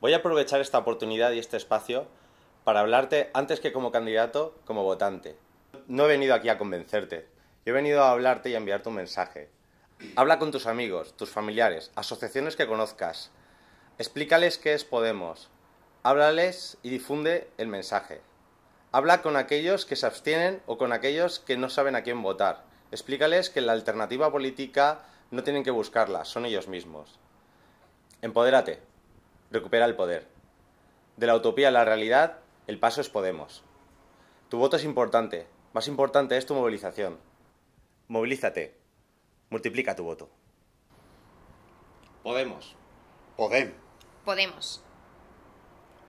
Voy a aprovechar esta oportunidad y este espacio para hablarte antes que como candidato, como votante. No he venido aquí a convencerte, yo he venido a hablarte y a enviarte un mensaje. Habla con tus amigos, tus familiares, asociaciones que conozcas. Explícales qué es Podemos. Háblales y difunde el mensaje. Habla con aquellos que se abstienen o con aquellos que no saben a quién votar. Explícales que la alternativa política no tienen que buscarla, son ellos mismos. Empodérate recupera el poder. De la utopía a la realidad, el paso es Podemos. Tu voto es importante, más importante es tu movilización. Movilízate, multiplica tu voto. Podemos. Podem. Podemos.